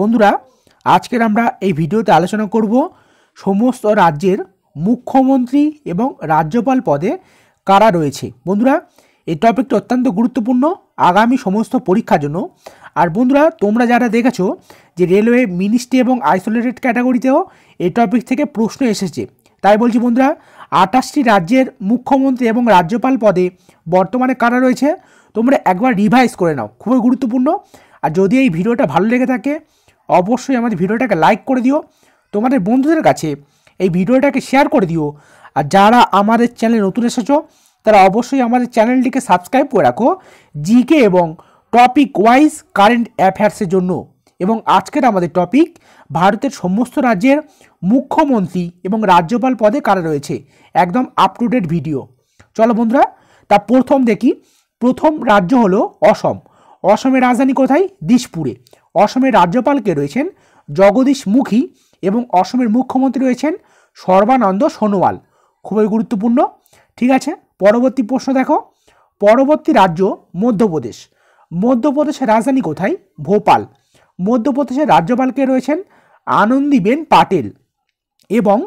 বন্ধুরা আজকের আমরা এই ভিডিওতে আলোচনা করব সমস্ত রাজ্যের মুখ্যমন্ত্রী এবং রাজ্যপাল পদে কারা রয়েছে বন্ধুরা এই টপিকটা অত্যন্ত গুরুত্বপূর্ণ আগামী সমস্ত পরীক্ষার জন্য আর বন্ধুরা তোমরা যারা দেখেছো যে রেলওয়ে মিনিস্ট্রি এবং আইসোলেটেড ক্যাটাগরিতেও এই টপিক থেকে প্রশ্ন এসেছে তাই বলছি বন্ধুরা আঠাশটি রাজ্যের মুখ্যমন্ত্রী এবং রাজ্যপাল পদে বর্তমানে কারা রয়েছে তোমরা একবার রিভাইজ করে নাও খুবই গুরুত্বপূর্ণ আর যদি এই ভিডিওটা ভালো লেগে থাকে অবশ্যই আমাদের ভিডিওটাকে লাইক করে দিও তোমাদের বন্ধুদের কাছে এই ভিডিওটাকে শেয়ার করে দিও আর যারা আমাদের চ্যানেলে নতুন এসেছো তারা অবশ্যই আমাদের চ্যানেলটিকে সাবস্ক্রাইব করে রাখো জিকে এবং টপিক ওয়াইজ কারেন্ট অ্যাফেয়ার্সের জন্য এবং আজকের আমাদের টপিক ভারতের সমস্ত রাজ্যের মুখ্যমন্ত্রী এবং রাজ্যপাল পদে কারা রয়েছে একদম আপ টু ভিডিও চলো বন্ধুরা তা প্রথম দেখি প্রথম রাজ্য হলো অসম অসমের রাজধানী কোথায় দিশপুরে অসমের রাজ্যপালকে রয়েছেন জগদীশ মুখী এবং অসমের মুখ্যমন্ত্রী রয়েছেন সর্বানন্দ সোনোয়াল খুবই গুরুত্বপূর্ণ ঠিক আছে পরবর্তী প্রশ্ন দেখো পরবর্তী রাজ্য মধ্যপ্রদেশ মধ্যপ্রদেশের রাজধানী কোথায় ভোপাল মধ্যপ্রদেশের রাজ্যপালকে রয়েছেন আনন্দীবেন পাটেল এবং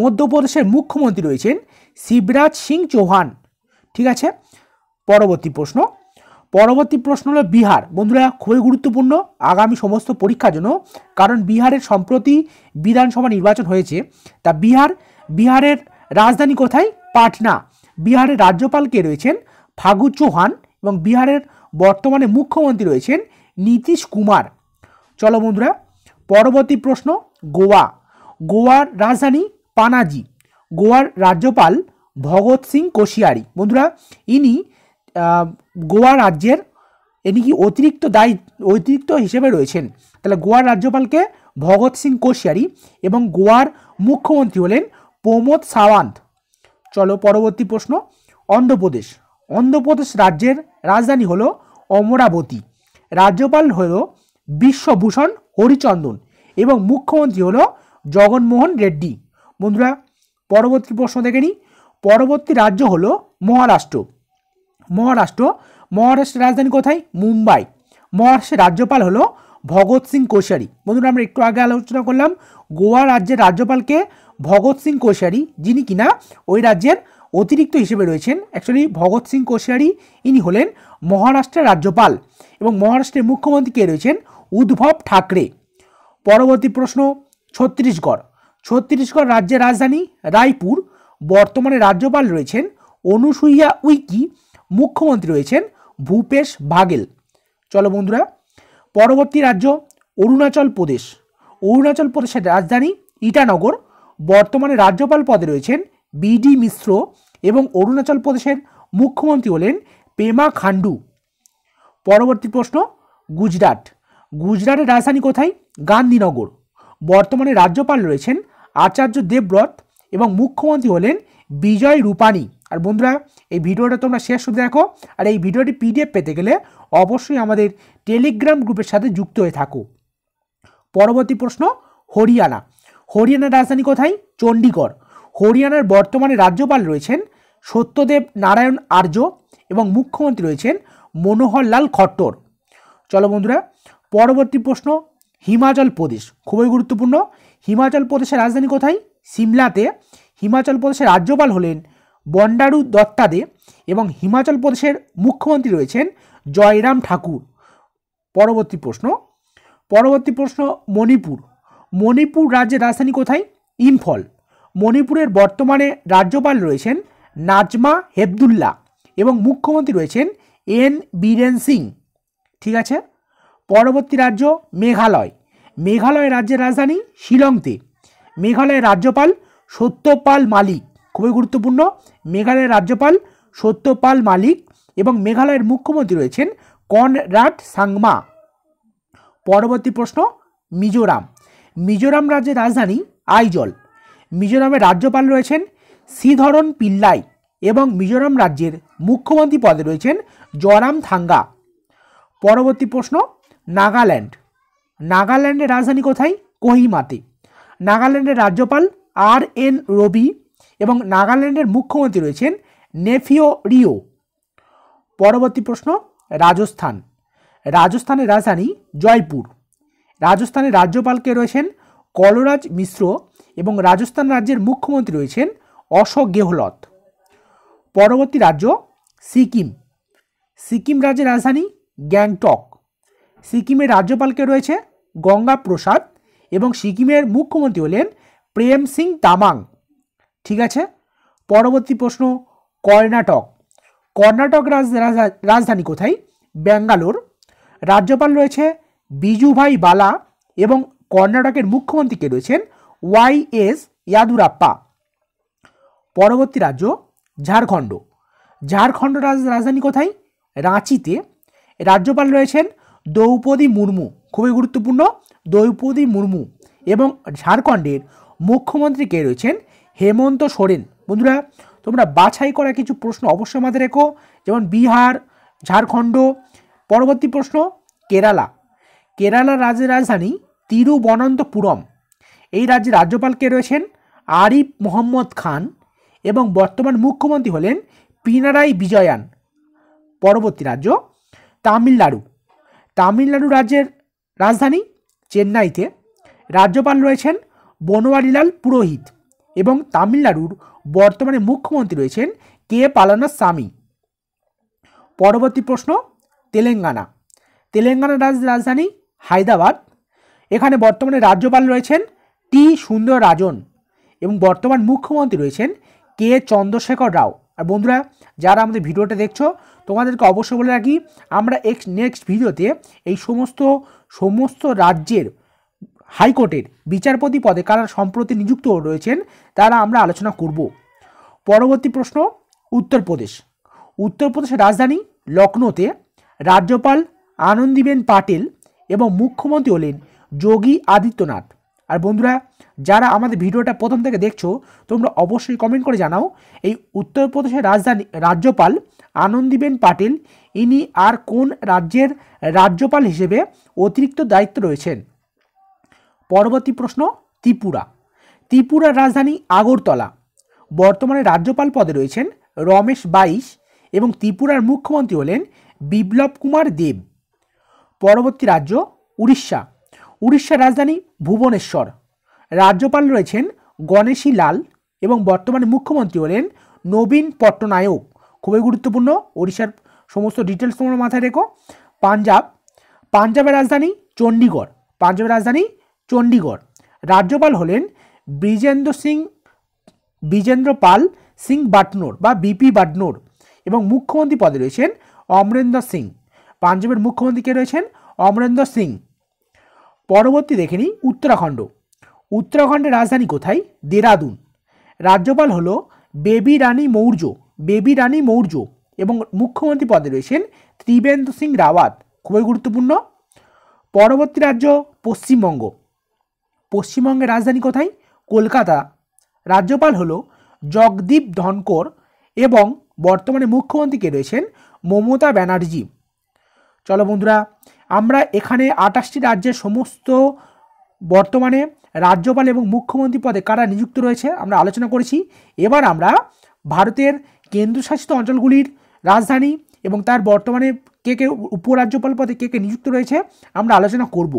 মধ্যপ্রদেশের মুখ্যমন্ত্রী রয়েছেন শিবরাজ সিং চৌহান ঠিক আছে পরবর্তী প্রশ্ন পরবর্তী প্রশ্ন হলো বিহার বন্ধুরা খুবই গুরুত্বপূর্ণ আগামী সমস্ত পরীক্ষার জন্য কারণ বিহারের সম্প্রতি বিধানসভা নির্বাচন হয়েছে তা বিহার বিহারের রাজধানী কোথায় পাটনা বিহারের রাজ্যপাল কে রয়েছেন ফাগু চৌহান এবং বিহারের বর্তমানে মুখ্যমন্ত্রী রয়েছেন নীতিশ কুমার চলো বন্ধুরা পরবর্তী প্রশ্ন গোয়া গোয়ার রাজধানী পানাজি গোয়ার রাজ্যপাল ভগৎ সিং কোশিয়ারি বন্ধুরা ইনি গোয়া রাজ্যের ইনি কি অতিরিক্ত দায়ী অতিরিক্ত হিসেবে রয়েছেন তাহলে গোয়ার রাজ্যপালকে ভগৎ সিং কোশিয়ারি এবং গোয়ার মুখ্যমন্ত্রী হলেন প্রমোদ সাওয়ান্ত চলো পরবর্তী প্রশ্ন অন্ধ্রপ্রদেশ অন্ধ্রপ্রদেশ রাজ্যের রাজধানী হল অমরাবতী রাজ্যপাল হল বিশ্বভূষণ হরিচন্দন এবং মুখ্যমন্ত্রী হল জগনমোহন রেড্ডি বন্ধুরা পরবর্তী প্রশ্ন দেখে পরবর্তী রাজ্য হল মহারাষ্ট্র মহারাষ্ট্র মহারাষ্ট্রের রাজধানী কোথায় মুম্বাই মহারাষ্ট্রের রাজ্যপাল হলো ভগৎ সিং কোশারি বন্ধুরা আমরা একটু আগে আলোচনা করলাম গোয়া রাজ্যের রাজ্যপালকে ভগৎ সিং কোশারি যিনি কিনা ওই রাজ্যের অতিরিক্ত হিসেবে রয়েছেন অ্যাকচুয়ালি ভগৎ সিং কোশিয়ারি ইনি হলেন মহারাষ্ট্রের রাজ্যপাল এবং মহারাষ্ট্রের মুখ্যমন্ত্রী কে রয়েছেন উদ্ভব ঠাকরে পরবর্তী প্রশ্ন ছত্তিশগড় ছত্তিশগড় রাজ্যের রাজধানী রায়পুর বর্তমানে রাজ্যপাল রয়েছেন অনুসুইয়া উইকি মুখ্যমন্ত্রী রয়েছেন ভূপেশ বাঘেল চলো বন্ধুরা পরবর্তী রাজ্য অরুণাচল প্রদেশ অরুণাচল প্রদেশের রাজধানী ইটানগর বর্তমানে রাজ্যপাল পদে রয়েছেন বিডি মিশ্র এবং অরুণাচল প্রদেশের মুখ্যমন্ত্রী হলেন পেমা খান্ডু পরবর্তী প্রশ্ন গুজরাট গুজরাটের রাজধানী কোথায় গান্ধীনগর বর্তমানে রাজ্যপাল রয়েছেন আচার্য দেবব্রত এবং মুখ্যমন্ত্রী হলেন বিজয় রূপানী আর বন্ধুরা এই ভিডিওটা তোমরা শেষ হতে দেখো আর এই ভিডিওটি পিডিএফ পেতে গেলে অবশ্যই আমাদের টেলিগ্রাম গ্রুপের সাথে যুক্ত হয়ে থাকো পরবর্তী প্রশ্ন হরিয়ানা হরিয়ানার রাজধানী কোথায় চণ্ডীগড় হরিয়ানার বর্তমানে রাজ্যপাল রয়েছেন সত্যদেব নারায়ণ আর্য এবং মুখ্যমন্ত্রী রয়েছেন মনোহরলাল খট্টর চলো বন্ধুরা পরবর্তী প্রশ্ন হিমাচল প্রদেশ খুবই গুরুত্বপূর্ণ হিমাচল প্রদেশের রাজধানী কোথায় সিমলাতে হিমাচল প্রদেশের রাজ্যপাল হলেন বন্ডারু দত্তাদে এবং হিমাচল প্রদেশের মুখ্যমন্ত্রী রয়েছেন জয়রাম ঠাকুর পরবর্তী প্রশ্ন পরবর্তী প্রশ্ন মণিপুর মণিপুর রাজ্যের রাজধানী কোথায় ইম্ফল মণিপুরের বর্তমানে রাজ্যপাল রয়েছেন নাজমা হেবদুল্লা এবং মুখ্যমন্ত্রী রয়েছেন এন বীরেন সিং ঠিক আছে পরবর্তী রাজ্য মেঘালয় মেঘালয় রাজ্যের রাজধানী শিলংতে মেঘালয়ের রাজ্যপাল সত্যপাল মালিক খুবই গুরুত্বপূর্ণ মেঘালয়ের রাজ্যপাল সত্যপাল মালিক এবং মেঘালয়ের মুখ্যমন্ত্রী রয়েছেন কনরাড সাংমা পরবর্তী প্রশ্ন মিজোরাম মিজোরাম রাজ্যের রাজধানী আইজল মিজোরামের রাজ্যপাল রয়েছেন শ্রীধরন পিল্লাই এবং মিজোরাম রাজ্যের মুখ্যমন্ত্রী পদে রয়েছেন জরাম থাঙ্গা পরবর্তী প্রশ্ন নাগাল্যান্ড নাগাল্যান্ডের রাজধানী কোথায় কোহিমাতে নাগাল্যান্ডের রাজ্যপাল আর এন রবি এবং নাগাল্যান্ডের মুখ্যমন্ত্রী রয়েছেন নেফিও রিও পরবর্তী প্রশ্ন রাজস্থান রাজস্থানের রাজধানী জয়পুর রাজস্থানের রাজ্যপালকে রয়েছেন কলরাজ মিশ্র এবং রাজস্থান রাজ্যের মুখ্যমন্ত্রী রয়েছেন অশোক গেহলত পরবর্তী রাজ্য সিকিম সিকিম রাজ্যের রাজধানী গ্যাংটক সিকিমের রাজ্যপালকে রয়েছে গঙ্গা প্রসাদ এবং সিকিমের মুখ্যমন্ত্রী হলেন প্রেম সিং তামাং ঠিক আছে পরবর্তী প্রশ্ন কর্ণাটক কর্ণাটক রাজধানী কোথায় ব্যাঙ্গালোর রাজ্যপাল রয়েছে বিজুভাই বালা এবং কর্ণাটকের মুখ্যমন্ত্রী কে রয়েছেন ওয়াই এস ইয়াদুরাপ্পা পরবর্তী রাজ্য ঝাড়খণ্ড ঝাড়খণ্ড রাজধানী কোথায় রাঁচিতে রাজ্যপাল রয়েছেন দ্রৌপদী মুর্মু খুবই গুরুত্বপূর্ণ দ্রৌপদী মুর্মু এবং ঝাড়খণ্ডের মুখ্যমন্ত্রী কে রয়েছেন হেমন্ত সোরেন বন্ধুরা তোমরা বাছাই করা কিছু প্রশ্ন অবশ্যই আমাদের রেখো যেমন বিহার ঝাড়খণ্ড পরবর্তী প্রশ্ন কেরালা কেরালা রাজ্যের রাজধানী তিরুবনন্তপুরম এই রাজ্যের রাজ্যপাল কে রয়েছেন আরিফ মোহাম্মদ খান এবং বর্তমান মুখ্যমন্ত্রী হলেন পিনারাই বিজয়ান পরবর্তী রাজ্য তামিলনাড়ু তামিলনাড়ু রাজ্যের রাজধানী চেন্নাইতে রাজ্যপাল রয়েছেন বনোয়ারিলাল পুরোহিত এবং তামিলনাড়ুর বর্তমানে মুখ্যমন্ত্রী রয়েছেন কে স্বামী পরবর্তী প্রশ্ন তেলেঙ্গানা তেলেঙ্গানার রাজধানী হায়দ্রাবাদ এখানে বর্তমানে রাজ্যপাল রয়েছেন টি সুন্দর রাজন এবং বর্তমান মুখ্যমন্ত্রী রয়েছেন কে চন্দ্রশেখর রাও আর বন্ধুরা যারা আমাদের ভিডিওটা দেখছো তোমাদেরকে অবশ্যই বলে রাখি আমরা এক্স নেক্সট ভিডিওতে এই সমস্ত সমস্ত রাজ্যের হাইকোর্টের বিচারপতি পদে কারা সম্প্রতি নিযুক্ত রয়েছেন তারা আমরা আলোচনা করব পরবর্তী প্রশ্ন উত্তরপ্রদেশ উত্তরপ্রদেশের রাজধানী লখনৌতে রাজ্যপাল আনন্দীবেন পাটেল এবং মুখ্যমন্ত্রী হলেন যোগী আদিত্যনাথ আর বন্ধুরা যারা আমাদের ভিডিওটা প্রথম থেকে দেখছো তোমরা অবশ্যই কমেন্ট করে জানাও এই উত্তরপ্রদেশের রাজধানী রাজ্যপাল আনন্দীবেন পাটেল ইনি আর কোন রাজ্যের রাজ্যপাল হিসেবে অতিরিক্ত দায়িত্ব রয়েছেন পরবর্তী প্রশ্ন ত্রিপুরা ত্রিপুরার রাজধানী আগরতলা বর্তমানে রাজ্যপাল পদে রয়েছেন রমেশ বাইশ এবং ত্রিপুরার মুখ্যমন্ত্রী হলেন বিপ্লব কুমার দেব পরবর্তী রাজ্য উড়িষ্যা উড়িষ্যার রাজধানী ভুবনেশ্বর রাজ্যপাল রয়েছেন গণেশী লাল এবং বর্তমানে মুখ্যমন্ত্রী হলেন নবীন পট্টনায়ক খুবই গুরুত্বপূর্ণ ওড়িশার সমস্ত ডিটেলস তোমরা মাথায় রেখো পাঞ্জাব পাঞ্জাবের রাজধানী চণ্ডীগড় পাঞ্জাবের রাজধানী চণ্ডীগড় রাজ্যপাল হলেন ব্রিজেন্দ্র সিং বিজেন্দ্র পাল সিং বাটনোর বা বিপি বাটনোর এবং মুখ্যমন্ত্রী পদে রয়েছেন অমরেন্দ্র সিং পাঞ্জাবের মুখ্যমন্ত্রী কে রয়েছেন অমরেন্দ্র সিং পরবর্তী দেখে নিই উত্তরাখণ্ড উত্তরাখণ্ডের রাজধানী কোথায় দেরাদুন রাজ্যপাল হল বেবি রানী মৌর্য বেবি রানী মৌর্য এবং মুখ্যমন্ত্রী পদে রয়েছেন ত্রিবেন্দ্র সিং রাওয়াত খুবই গুরুত্বপূর্ণ পরবর্তী রাজ্য পশ্চিমবঙ্গ পশ্চিমবঙ্গের রাজধানী কোথায় কলকাতা রাজ্যপাল হল জগদীপ ধনকর এবং বর্তমানে মুখ্যমন্ত্রী কে রয়েছেন মমতা ব্যানার্জি চলো বন্ধুরা আমরা এখানে আঠাশটি রাজ্যের সমস্ত বর্তমানে রাজ্যপাল এবং মুখ্যমন্ত্রী পদে কারা নিযুক্ত রয়েছে আমরা আলোচনা করেছি এবার আমরা ভারতের কেন্দ্রশাসিত অঞ্চলগুলির রাজধানী এবং তার বর্তমানে কে কে উপরাজ্যপাল পদে কে কে নিযুক্ত রয়েছে আমরা আলোচনা করব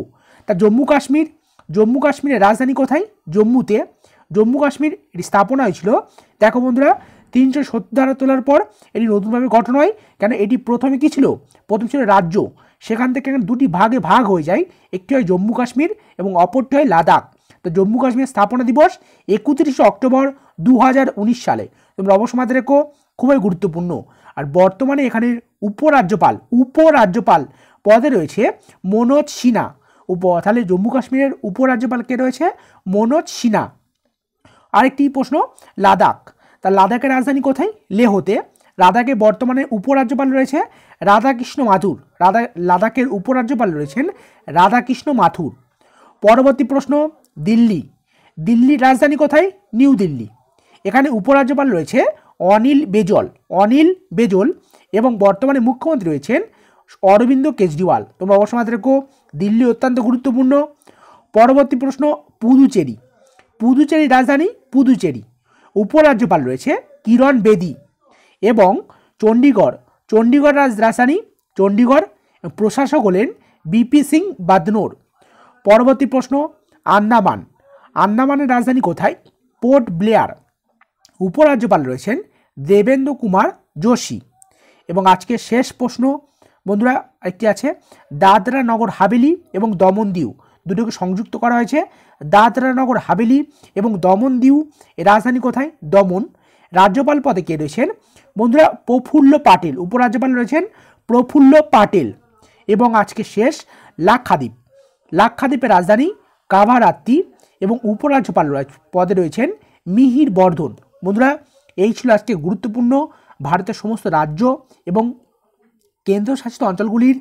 তা জম্মু কাশ্মীর জম্মু কাশ্মীরের রাজধানী কোথায় জম্মুতে জম্মু কাশ্মীর এটি স্থাপনা হয়েছিল দেখো বন্ধুরা তিনশো সত্তর ধারা তোলার পর এটি নতুনভাবে গঠন হয় কেন এটি প্রথমে কী ছিল প্রথম ছিল রাজ্য সেখান থেকে দুটি ভাগে ভাগ হয়ে যায় একটি হয় জম্মু কাশ্মীর এবং অপরটি হয় লাদাখ তো জম্মু কাশ্মীর স্থাপনা দিবস একত্রিশে অক্টোবর দু সালে তোমরা অবশ্য মাথায় রেখো খুবই গুরুত্বপূর্ণ আর বর্তমানে এখানের উপরাজ্যপাল উপরাজ্যপাল পদে রয়েছে মনোজ সিনহা উপ তাহলে জম্মু কাশ্মীরের উপরাজ্যপাল কে রয়েছে মনোজ সিনহা আরেকটি প্রশ্ন লাদাখ তা লাদাখের রাজধানী কোথায় লেহতে লাদাখের বর্তমানে উপরাজ্যপাল রয়েছে রাধাকৃষ্ণ মাথুর রাধা লাদাখের উপরাজ্যপাল রয়েছেন রাধাকৃষ্ণ মাথুর পরবর্তী প্রশ্ন দিল্লি দিল্লির রাজধানী কোথায় নিউ দিল্লি এখানে উপরাজ্যপাল রয়েছে অনিল বেজল অনিল বেজল এবং বর্তমানে মুখ্যমন্ত্রী রয়েছেন অরবিন্দ কেজরিওয়াল তোমরা অবশ্য মাথায় রেখো দিল্লি অত্যন্ত গুরুত্বপূর্ণ পরবর্তী প্রশ্ন পুদুচেরি পুদুচেরি রাজধানী পুদুচেরি উপরাজ্যপাল রয়েছে কিরণ বেদি এবং চণ্ডীগড় চণ্ডীগড় রাজ রাজধানী চণ্ডীগড় প্রশাসক হলেন বিপি সিং বাদনোর পরবর্তী প্রশ্ন আন্দামান আন্দামানের রাজধানী কোথায় পোর্ট ব্লেয়ার উপরাজ্যপাল রয়েছেন দেবেন্দ্র কুমার যোশী এবং আজকে শেষ প্রশ্ন বন্ধুরা একটি আছে দাদরা নগর হাবেলি এবং দমন দিউ দুটোকে সংযুক্ত করা হয়েছে দাদরা নগর হাবেলি এবং দমন দিউ রাজধানী কোথায় দমন রাজ্যপাল পদে কে রয়েছেন বন্ধুরা প্রফুল্ল পাটিল উপরাজ্যপাল রয়েছেন প্রফুল্ল পাটিল এবং আজকে শেষ লাক্ষাদ্বীপ লাক্ষাদ্বীপের রাজধানী কাভারাত্তি এবং উপরাজ্যপাল পদে রয়েছেন মিহির বর্ধন বন্ধুরা এই ছিল আজকে গুরুত্বপূর্ণ ভারতের সমস্ত রাজ্য এবং কেন্দ্রশাসিত অঞ্চলগুলির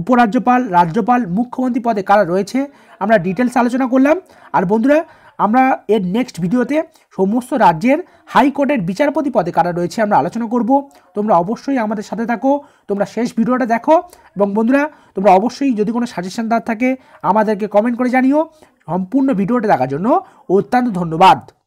উপরাজ্যপাল রাজ্যপাল মুখ্যমন্ত্রী পদে কারা রয়েছে আমরা ডিটেলস আলোচনা করলাম আর বন্ধুরা আমরা এর নেক্সট ভিডিওতে সমস্ত রাজ্যের হাইকোর্টের বিচারপতি পদে কারা রয়েছে আমরা আলোচনা করব তোমরা অবশ্যই আমাদের সাথে থাকো তোমরা শেষ ভিডিওটা দেখো এবং বন্ধুরা তোমরা অবশ্যই যদি কোনো সাজেশান দেওয়ার থাকে আমাদেরকে কমেন্ট করে জানিও সম্পূর্ণ ভিডিওটা দেখার জন্য অত্যন্ত ধন্যবাদ